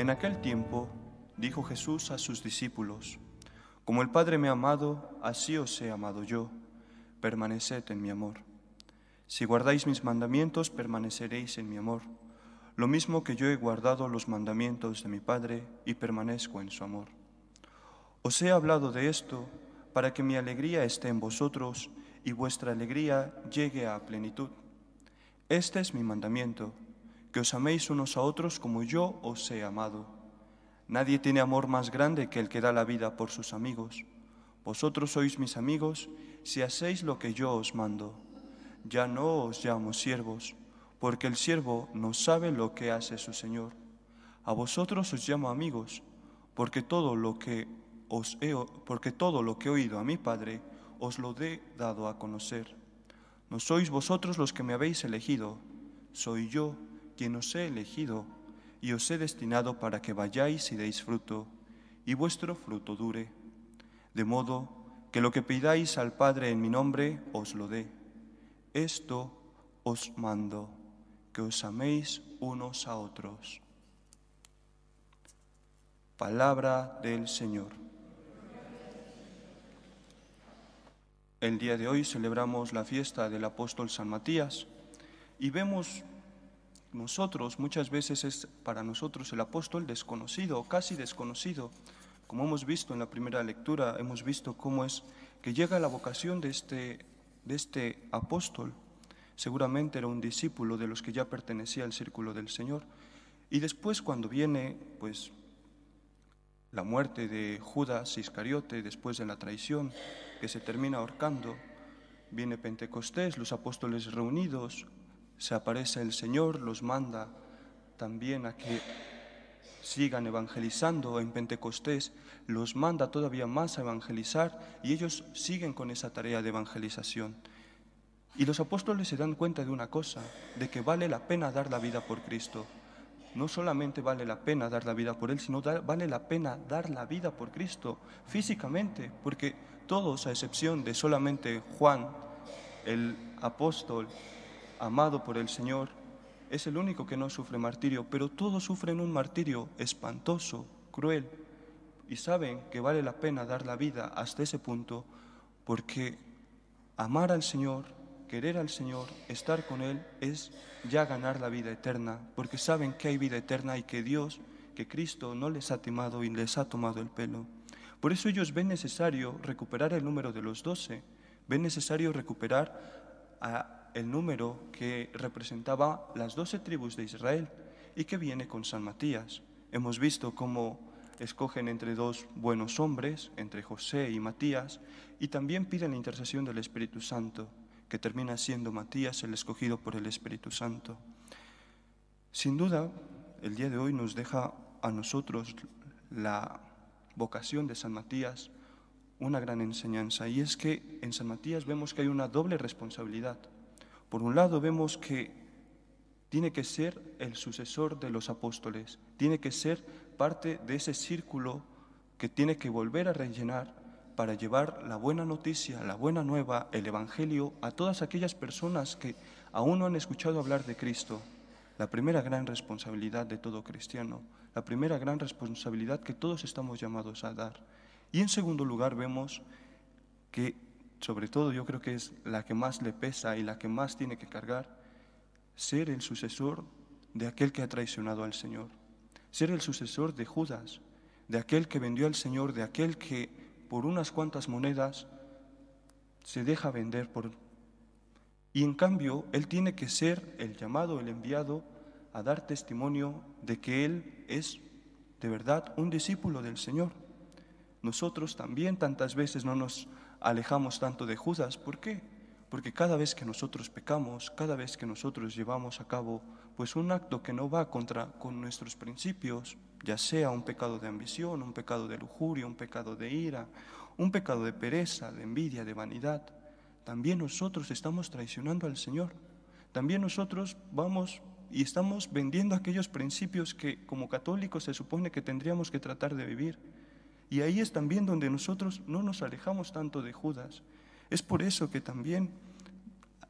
En aquel tiempo dijo Jesús a sus discípulos, Como el Padre me ha amado, así os he amado yo, permaneced en mi amor. Si guardáis mis mandamientos, permaneceréis en mi amor, lo mismo que yo he guardado los mandamientos de mi Padre y permanezco en su amor. Os he hablado de esto para que mi alegría esté en vosotros y vuestra alegría llegue a plenitud. Este es mi mandamiento que os améis unos a otros como yo os he amado. Nadie tiene amor más grande que el que da la vida por sus amigos. Vosotros sois mis amigos si hacéis lo que yo os mando. Ya no os llamo siervos, porque el siervo no sabe lo que hace su Señor. A vosotros os llamo amigos, porque todo lo que os he, porque todo lo que he oído a mi Padre os lo he dado a conocer. No sois vosotros los que me habéis elegido, soy yo quien os he elegido y os he destinado para que vayáis y deis fruto, y vuestro fruto dure, de modo que lo que pidáis al Padre en mi nombre os lo dé. Esto os mando, que os améis unos a otros. Palabra del Señor. El día de hoy celebramos la fiesta del apóstol San Matías y vemos nosotros muchas veces es para nosotros el apóstol desconocido o casi desconocido. Como hemos visto en la primera lectura, hemos visto cómo es que llega la vocación de este, de este apóstol. Seguramente era un discípulo de los que ya pertenecía al círculo del Señor. Y después cuando viene, pues, la muerte de Judas Iscariote, después de la traición, que se termina ahorcando, viene Pentecostés, los apóstoles reunidos, se aparece el Señor, los manda también a que sigan evangelizando en Pentecostés, los manda todavía más a evangelizar y ellos siguen con esa tarea de evangelización. Y los apóstoles se dan cuenta de una cosa, de que vale la pena dar la vida por Cristo. No solamente vale la pena dar la vida por Él, sino vale la pena dar la vida por Cristo físicamente, porque todos, a excepción de solamente Juan, el apóstol, amado por el Señor, es el único que no sufre martirio, pero todos sufren un martirio espantoso, cruel, y saben que vale la pena dar la vida hasta ese punto, porque amar al Señor, querer al Señor, estar con Él, es ya ganar la vida eterna, porque saben que hay vida eterna y que Dios, que Cristo no les ha timado y les ha tomado el pelo. Por eso ellos ven necesario recuperar el número de los doce, ven necesario recuperar a el número que representaba las doce tribus de Israel y que viene con San Matías. Hemos visto cómo escogen entre dos buenos hombres, entre José y Matías, y también piden la intercesión del Espíritu Santo, que termina siendo Matías el escogido por el Espíritu Santo. Sin duda, el día de hoy nos deja a nosotros la vocación de San Matías una gran enseñanza, y es que en San Matías vemos que hay una doble responsabilidad. Por un lado vemos que tiene que ser el sucesor de los apóstoles, tiene que ser parte de ese círculo que tiene que volver a rellenar para llevar la buena noticia, la buena nueva, el Evangelio a todas aquellas personas que aún no han escuchado hablar de Cristo. La primera gran responsabilidad de todo cristiano, la primera gran responsabilidad que todos estamos llamados a dar. Y en segundo lugar vemos que sobre todo yo creo que es la que más le pesa y la que más tiene que cargar, ser el sucesor de aquel que ha traicionado al Señor, ser el sucesor de Judas, de aquel que vendió al Señor, de aquel que por unas cuantas monedas se deja vender por... Y en cambio, Él tiene que ser el llamado, el enviado, a dar testimonio de que Él es de verdad un discípulo del Señor. Nosotros también tantas veces no nos alejamos tanto de Judas. ¿Por qué? Porque cada vez que nosotros pecamos, cada vez que nosotros llevamos a cabo pues un acto que no va contra con nuestros principios, ya sea un pecado de ambición, un pecado de lujuria, un pecado de ira, un pecado de pereza, de envidia, de vanidad, también nosotros estamos traicionando al Señor. También nosotros vamos y estamos vendiendo aquellos principios que como católicos se supone que tendríamos que tratar de vivir. Y ahí es también donde nosotros no nos alejamos tanto de Judas. Es por eso que también,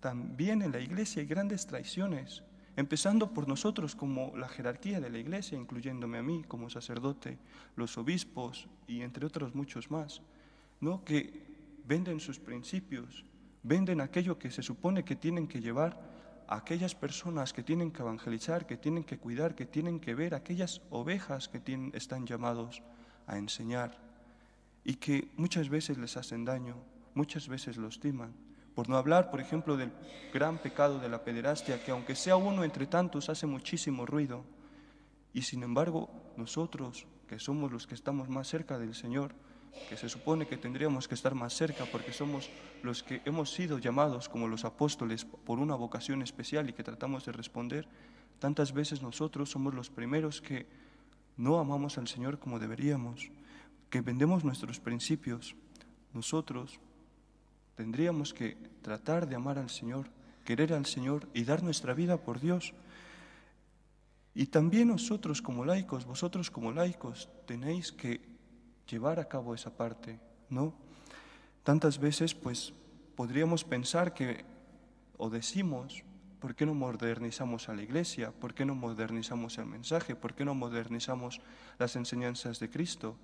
también en la iglesia hay grandes traiciones, empezando por nosotros como la jerarquía de la iglesia, incluyéndome a mí como sacerdote, los obispos y entre otros muchos más, ¿no? que venden sus principios, venden aquello que se supone que tienen que llevar a aquellas personas que tienen que evangelizar, que tienen que cuidar, que tienen que ver, aquellas ovejas que están llamados enseñar y que muchas veces les hacen daño, muchas veces lo timan. Por no hablar, por ejemplo, del gran pecado de la pederastia, que aunque sea uno entre tantos, hace muchísimo ruido. Y sin embargo, nosotros, que somos los que estamos más cerca del Señor, que se supone que tendríamos que estar más cerca porque somos los que hemos sido llamados como los apóstoles por una vocación especial y que tratamos de responder, tantas veces nosotros somos los primeros que no amamos al Señor como deberíamos, que vendemos nuestros principios, nosotros tendríamos que tratar de amar al Señor, querer al Señor y dar nuestra vida por Dios. Y también nosotros como laicos, vosotros como laicos, tenéis que llevar a cabo esa parte, ¿no? Tantas veces pues podríamos pensar que, o decimos, ¿Por qué no modernizamos a la iglesia? ¿Por qué no modernizamos el mensaje? ¿Por qué no modernizamos las enseñanzas de Cristo?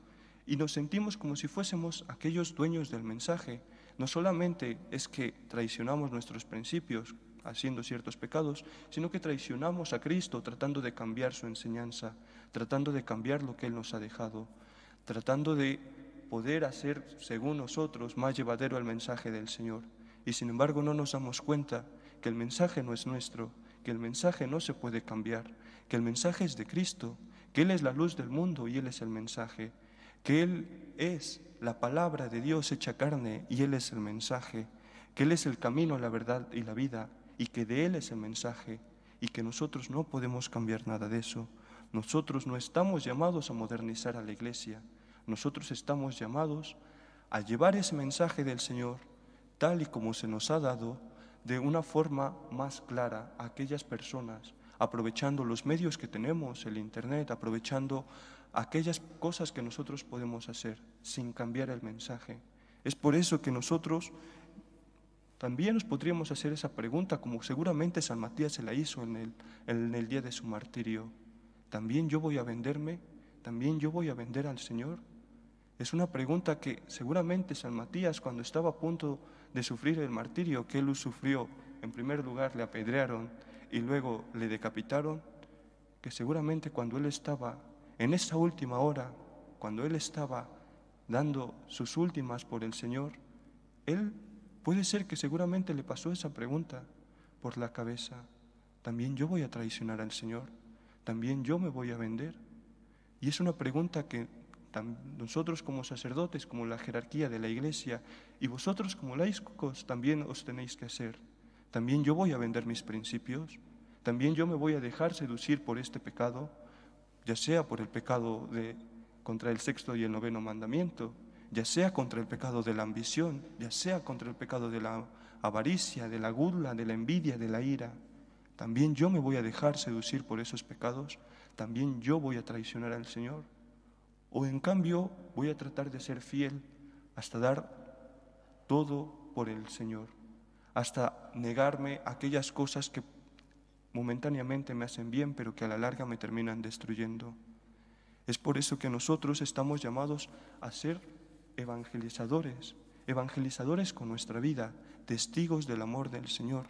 Y nos sentimos como si fuésemos aquellos dueños del mensaje. No solamente es que traicionamos nuestros principios haciendo ciertos pecados, sino que traicionamos a Cristo tratando de cambiar su enseñanza, tratando de cambiar lo que Él nos ha dejado, tratando de poder hacer, según nosotros, más llevadero el mensaje del Señor. Y sin embargo no nos damos cuenta que el mensaje no es nuestro, que el mensaje no se puede cambiar, que el mensaje es de Cristo, que Él es la luz del mundo y Él es el mensaje, que Él es la palabra de Dios hecha carne y Él es el mensaje, que Él es el camino, la verdad y la vida, y que de Él es el mensaje, y que nosotros no podemos cambiar nada de eso. Nosotros no estamos llamados a modernizar a la iglesia, nosotros estamos llamados a llevar ese mensaje del Señor tal y como se nos ha dado de una forma más clara a aquellas personas, aprovechando los medios que tenemos, el Internet, aprovechando aquellas cosas que nosotros podemos hacer sin cambiar el mensaje. Es por eso que nosotros también nos podríamos hacer esa pregunta, como seguramente San Matías se la hizo en el, en el día de su martirio. ¿También yo voy a venderme? ¿También yo voy a vender al Señor? Es una pregunta que seguramente San Matías, cuando estaba a punto de sufrir el martirio que él sufrió, en primer lugar le apedrearon y luego le decapitaron, que seguramente cuando él estaba en esa última hora, cuando él estaba dando sus últimas por el Señor, él puede ser que seguramente le pasó esa pregunta por la cabeza. También yo voy a traicionar al Señor, también yo me voy a vender. Y es una pregunta que nosotros como sacerdotes, como la jerarquía de la iglesia, y vosotros como laicos también os tenéis que hacer. También yo voy a vender mis principios, también yo me voy a dejar seducir por este pecado, ya sea por el pecado de, contra el sexto y el noveno mandamiento, ya sea contra el pecado de la ambición, ya sea contra el pecado de la avaricia, de la gula, de la envidia, de la ira. También yo me voy a dejar seducir por esos pecados, también yo voy a traicionar al Señor. O en cambio, voy a tratar de ser fiel hasta dar todo por el Señor, hasta negarme aquellas cosas que momentáneamente me hacen bien, pero que a la larga me terminan destruyendo. Es por eso que nosotros estamos llamados a ser evangelizadores, evangelizadores con nuestra vida, testigos del amor del Señor.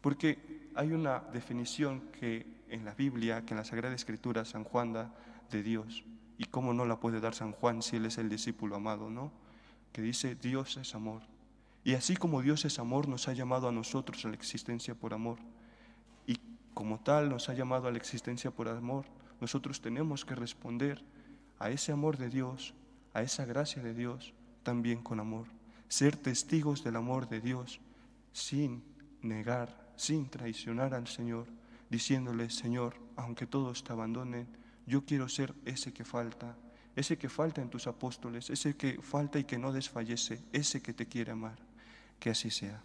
Porque hay una definición que en la Biblia, que en la Sagrada Escritura San Juan da de Dios. Y cómo no la puede dar San Juan si él es el discípulo amado, ¿no? Que dice, Dios es amor. Y así como Dios es amor, nos ha llamado a nosotros a la existencia por amor. Y como tal nos ha llamado a la existencia por amor, nosotros tenemos que responder a ese amor de Dios, a esa gracia de Dios, también con amor. Ser testigos del amor de Dios sin negar, sin traicionar al Señor, diciéndole, Señor, aunque todos te abandonen, yo quiero ser ese que falta, ese que falta en tus apóstoles, ese que falta y que no desfallece, ese que te quiere amar. Que así sea.